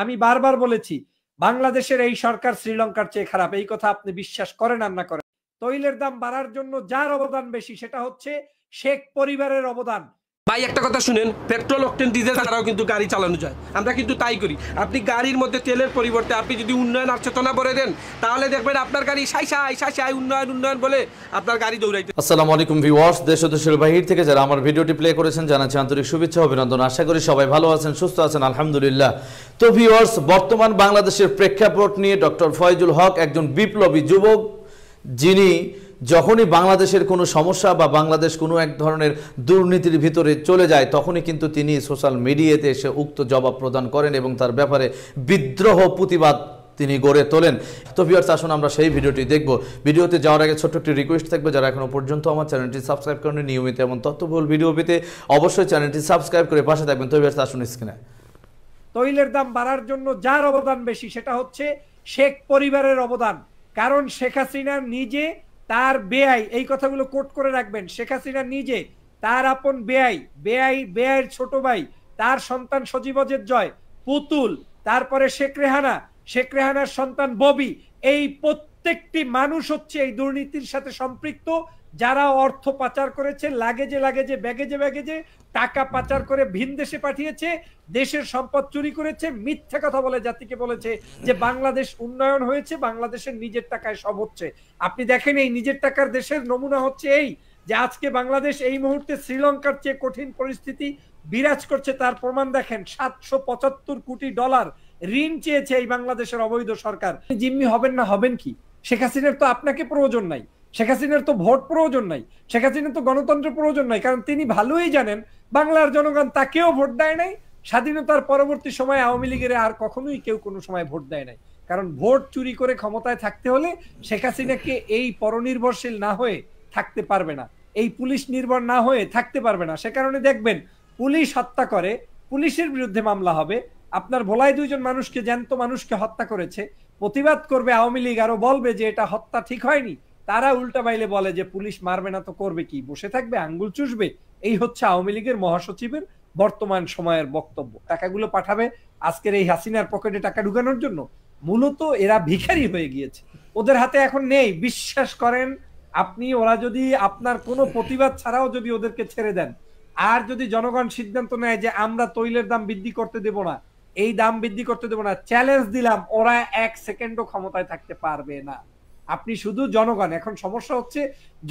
আমি বারবার বলেছি বাংলাদেশের এই সরকার শ্রীলঙ্কার চেয়ে খারাপ এই কথা আপনি বিশ্বাস করেন আর না করেন তৈলের দাম বাড়ার জন্য যার অবদান বেশি সেটা হচ্ছে শেখ পরিবারের অবদান ভাই একটা কথা শুনেন পেট্রোল অক্টেন ডিজেল ছাড়াও কিন্তু গাড়ি চালানো যায় আমরা কিন্তু তাই করি আপনি গাড়ির মধ্যে তেলের পরিবর্তে আপনি যদি উন্নয়ন আর চেতনা দেন তাহলে দেখবেন আপনার গাড়ি সাই সাই সাই সাই উন্নয়ন উন্নয়ন বলে আপনার গাড়ি দৌড়াইতে আসসালামু আলাইকুম ভিউয়ার্স দেশ ও দেশের বাহির থেকে যারা আমার ভিডিওটি প্লে করেছেন জানাচ্ছি আন্তরিক শুভেচ্ছা অভিনন্দন আশা করি সবাই ভালো আছেন সুস্থ আছেন আলহামদুলিল্লাহ তো ভিউয়ার্স বর্তমান বাংলাদেশের প্রেক্ষাপট নিয়ে ডক্টর ফয়জুল হক একজন বিপ্লবী যুবক যিনি যখনই বাংলাদেশের কোনো সমস্যা বা বাংলাদেশ কোনো এক ধরনের দুর্নীতির ভিতরে চলে যায় তখনই কিন্তু তিনি সোশ্যাল মিডিয়াতে এসে উক্ত জবাব প্রদান করেন এবং তার ব্যাপারে বিদ্রোহ প্রতিবাদ তিনি গড়ে তোলেন তো ভিউয়ার্স আসুন আমরা সেই ভিডিওটি দেখব ভিডিওতে যাওয়ার আগে ছোট্ট একটি রিকোয়েস্ট থাকবে যারা এখনও পর্যন্ত আমার চ্যানেলটি সাবস্ক্রাইব করেন নিয়মিত এবং তথ্যবহুল ভিডিও পেতে অবশ্যই চ্যানেলটি সাবস্ক্রাইব করে পাশে থাকবেন তো ভিউয়ার্স আসুন স্ক্রিনে তৈলের দাম বাড়ার জন্য যার অবদান বেশি সেটা হচ্ছে শেখ পরিবারের অবদান কারণ শেখ হাসিনা নিজে তার বেআই এই কথাগুলো কোট করে রাখবেন শেখ হাসিনা নিজে তার আপন বেআই বেআই বেআইয়ের ছোট ভাই তার সন্তান সজীবজের জয় পুতুল তারপরে শেখ রেহানা শেখ রেহানার সন্তান ববি এই প্রত্যেকটি মানুষ হচ্ছে এই দুর্নীতির সাথে সম্পৃক্ত যারা অর্থ পাচার করেছে লাগেজে লাগেজে ব্যাগেজে ব্যাগেজে টাকা পাচার করে ভিন দেশে পাঠিয়েছে দেশের সম্পদ চুরি করেছে মিথ্যা কথা বলে জাতিকে বলেছে যে বাংলাদেশ উন্নয়ন হয়েছে বাংলাদেশের নিজের টাকায় সব হচ্ছে আপনি দেখেন এই নিজের টাকার দেশের নমুনা হচ্ছে এই যে আজকে বাংলাদেশ এই মুহূর্তে শ্রীলঙ্কার চেয়ে কঠিন পরিস্থিতি বিরাজ করছে তার প্রমাণ দেখেন সাতশো পঁচাত্তর কোটি ডলার ঋণ চেয়েছে এই বাংলাদেশের অবৈধ সরকার জিম্মি হবেন না হবেন কি শেখ হাসিনার তো আপনাকে প্রয়োজন নাই শেখ হাসিনার তো ভোট প্রয়োজন নাই শেখ হাসিনার তো গণতন্ত্র প্রয়োজন নাই কারণ তিনি ভালোই জানেন বাংলার জনগণ তাকেও ভোট দেয় নাই স্বাধীনতার পরবর্তী সময়ে আওয়ামী লীগের আর কখনোই কেউ কোনো সময় ভোট দেয় নাই কারণ ভোট চুরি করে ক্ষমতায় থাকতে হলে শেখ হাসিনাকে এই পরনির্ভরশীল না হয়ে থাকতে পারবে না এই পুলিশ নির্ভর না হয়ে থাকতে পারবে না সে কারণে দেখবেন পুলিশ হত্যা করে পুলিশের বিরুদ্ধে মামলা হবে আপনার ভোলায় দুইজন মানুষকে জ্যান্ত মানুষকে হত্যা করেছে প্রতিবাদ করবে আওয়ামী লীগ আরো বলবে যে এটা হত্যা ঠিক হয়নি তারা উল্টা বাইলে বলে যে পুলিশ মারবে না তো করবে কি বসে থাকবে আঙ্গুল চুষবে এই হচ্ছে আওয়ামী লীগের মহাসচিবের বর্তমান সময়ের বক্তব্য টাকাগুলো পাঠাবে আজকের এই হাসিনার পকেটে টাকা ঢুকানোর জন্য মূলত এরা ভিখারি হয়ে গিয়েছে ওদের হাতে এখন নেই বিশ্বাস করেন আপনি ওরা যদি আপনার কোনো প্রতিবাদ ছাড়াও যদি ওদেরকে ছেড়ে দেন আর যদি জনগণ সিদ্ধান্ত নেয় যে আমরা তৈলের দাম বৃদ্ধি করতে দেব না এই দাম বৃদ্ধি করতে দেব না চ্যালেঞ্জ দিলাম ওরা এক সেকেন্ডও ক্ষমতায় থাকতে পারবে না আপনি শুধু জনগণ এখন সমস্যা হচ্ছে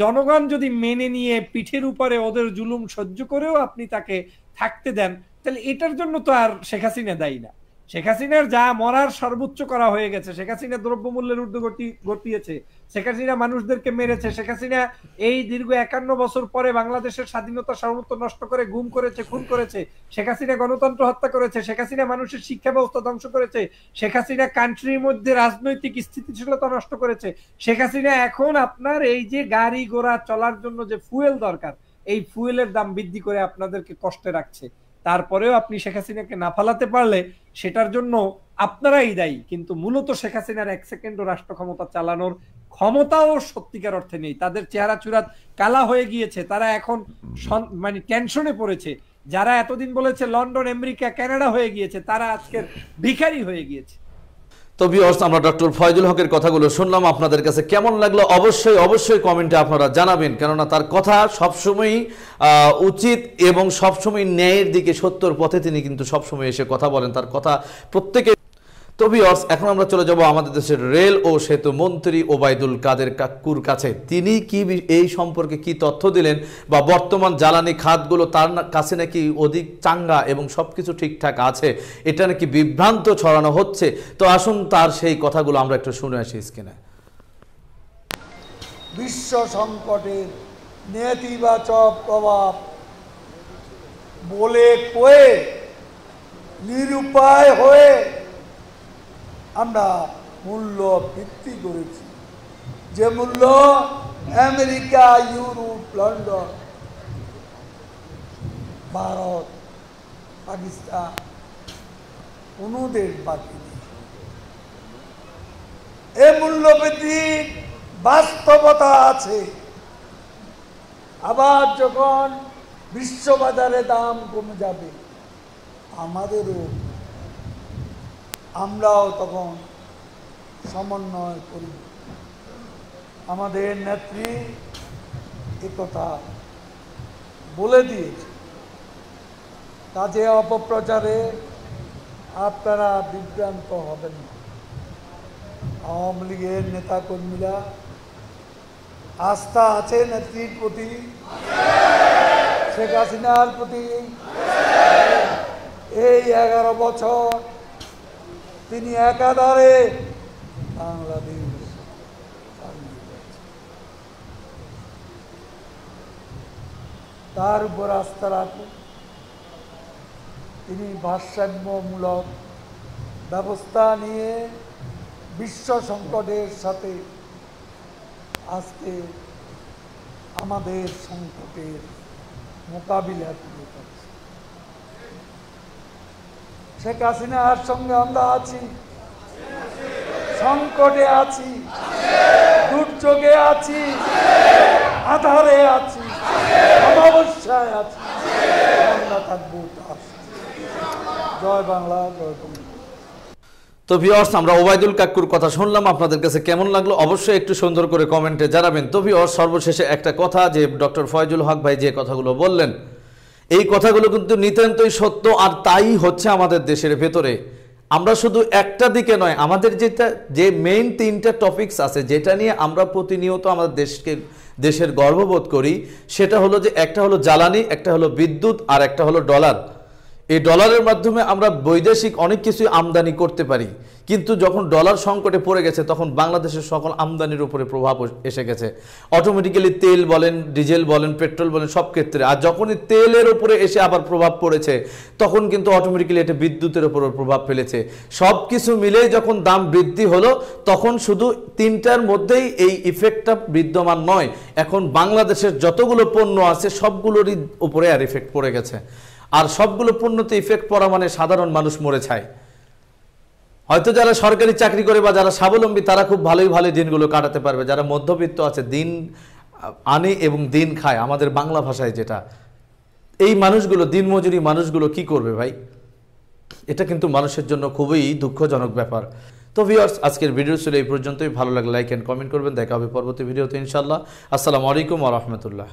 জনগণ যদি মেনে নিয়ে পিঠের উপরে ওদের জুলুম সহ্য করেও আপনি তাকে থাকতে দেন তাহলে এটার জন্য তো আর শেখ হাসিনা দায়ী না শেখ হাসিনার যা মরার সর্বোচ্চ করা হয়ে গেছে শেখ হাসিনা দ্রব্যমূল্যের ঊর্ধ্বগতি ঘটিয়েছে শেখ হাসিনা মানুষদেরকে মেরেছে শেখ হাসিনা এই দীর্ঘ একান্ন বছর পরে বাংলাদেশের স্বাধীনতা সর্বত্র নষ্ট করে গুম করেছে খুন করেছে শেখ হাসিনা গণতন্ত্র হত্যা করেছে শেখ হাসিনা মানুষের শিক্ষা ব্যবস্থা ধ্বংস করেছে শেখ হাসিনা কান্ট্রির মধ্যে রাজনৈতিক স্থিতিশীলতা নষ্ট করেছে শেখ হাসিনা এখন আপনার এই যে গাড়ি ঘোড়া চলার জন্য যে ফুয়েল দরকার এই ফুয়েলের দাম বৃদ্ধি করে আপনাদেরকে কষ্টে রাখছে তারপরেও আপনি শেখ হাসিনাকে না ফালাতে পারলে সেটার জন্য আপনারাই দায়ী কিন্তু মূলত শেখ হাসিনার এক সেকেন্ড রাষ্ট্র ক্ষমতা চালানোর ক্ষমতাও সত্যিকার অর্থে নেই তাদের চেহারা চুরাত কালা হয়ে গিয়েছে তারা এখন মানে টেনশনে পড়েছে যারা এতদিন বলেছে লন্ডন আমেরিকা কানাডা হয়ে গিয়েছে তারা আজকের ভিখারি হয়ে গিয়েছে তো বিয়র্স আমরা ডক্টর ফয়জুল হকের কথাগুলো শুনলাম আপনাদের কাছে কেমন লাগলো অবশ্যই অবশ্যই কমেন্টে আপনারা জানাবেন কেননা তার কথা সবসময়ই উচিত এবং সবসময় ন্যায়ের দিকে সত্যর পথে তিনি কিন্তু সবসময় এসে কথা বলেন তার কথা প্রত্যেকে তো এখন আমরা চলে যাব আমাদের দেশের রেল ও সেতু মন্ত্রী ওবায়দুল কাদের কাকুর কাছে তিনি কি এই সম্পর্কে কি তথ্য দিলেন বা বর্তমান জ্বালানি খাতগুলো তার কাছে নাকি অধিক চাঙ্গা এবং সব কিছু ঠিকঠাক আছে এটা নাকি বিভ্রান্ত ছড়ানো হচ্ছে তো আসুন তার সেই কথাগুলো আমরা একটু শুনে আসি স্কিনে বিশ্ব সংকটের নেতিবাচক প্রভাব বলে কয়ে নিরুপায় হয়ে আমরা মূল্য বৃদ্ধি করেছি যে মূল্য America Europe London Bharat Pakistan কোনো দেশ বাকি এ মূল্য বৃদ্ধির বাস্তবতা আছে আবার যখন বিশ্ববাজারে দাম কমে যাবে আমাদেরও আমরাও তখন সমন্বয় করি আমাদের নেত্রী একথা বলে দিয়েছে কাজে অপপ্রচারে আপনারা বিভ্রান্ত হবেন না আওয়ামী লীগের নেতাকর্মীরা আস্থা আছে নেত্রীর প্রতি শেখ হাসিনার প্রতি এই এগারো বছর তিনি একাধারে বাংলাদেশ তার উপর আস্থা রাখে তিনি ভারসাম্যমূলক ব্যবস্থা নিয়ে বিশ্ব সংকটের সাথে আজকে আমাদের সংকটের মোকাবিলা তুলে শেখ হাসিনার সঙ্গে আমরা আছি সংকটে আছি দুর্যোগে আছি আধারে আছি অমাবস্যায় আছি আমরা থাকবো জয় বাংলা জয় তো ভিওর্স আমরা ওবায়দুল কাকুর কথা শুনলাম আপনাদের কাছে কেমন লাগলো অবশ্যই একটু সুন্দর করে কমেন্টে জানাবেন তো ভিওর্স সর্বশেষে একটা কথা যে ডক্টর ফয়জুল হক ভাই যে কথাগুলো বললেন এই কথাগুলো কিন্তু নিতান্তই সত্য আর তাই হচ্ছে আমাদের দেশের ভেতরে আমরা শুধু একটা দিকে নয় আমাদের যেটা যে মেইন তিনটা টপিকস আছে যেটা নিয়ে আমরা প্রতিনিয়ত আমাদের দেশকে দেশের গর্ববোধ করি সেটা হলো যে একটা হলো জ্বালানি একটা হলো বিদ্যুৎ আর একটা হলো ডলার এই ডলারের মাধ্যমে আমরা বৈদেশিক অনেক কিছুই আমদানি করতে পারি কিন্তু যখন ডলার সংকটে পড়ে গেছে তখন বাংলাদেশের সকল আমদানির উপরে প্রভাব এসে গেছে অটোমেটিক্যালি তেল বলেন ডিজেল বলেন পেট্রোল বলেন সব ক্ষেত্রে আর যখনই তেলের উপরে এসে আবার প্রভাব পড়েছে তখন কিন্তু অটোমেটিক্যালি এটা বিদ্যুতের উপরে প্রভাব ফেলেছে সব কিছু মিলে যখন দাম বৃদ্ধি হলো তখন শুধু তিনটার মধ্যেই এই ইফেক্টটা বিদ্যমান নয় এখন বাংলাদেশের যতগুলো পণ্য আছে সবগুলোরই উপরে আর ইফেক্ট পড়ে গেছে আর সবগুলো পূর্ণতে ইফেক্ট পড়া মানে সাধারণ মানুষ মরে ছায় হয়তো যারা সরকারি চাকরি করে বা যারা স্বাবলম্বী তারা খুব ভালোই ভালো দিনগুলো কাটাতে পারবে যারা মধ্যবিত্ত আছে দিন আনে এবং দিন খায় আমাদের বাংলা ভাষায় যেটা এই মানুষগুলো দিনমজুরি মানুষগুলো কি করবে ভাই এটা কিন্তু মানুষের জন্য খুবই দুঃখজনক ব্যাপার তো ভিওর্স আজকের ভিডিও ছিল এই পর্যন্তই ভালো লাগে লাইক অ্যান্ড কমেন্ট করবেন দেখা হবে পরবর্তী ভিডিওতে ইনশাল্লাহ আসসালামু আলাইকুম আ রহমতুল্লাহ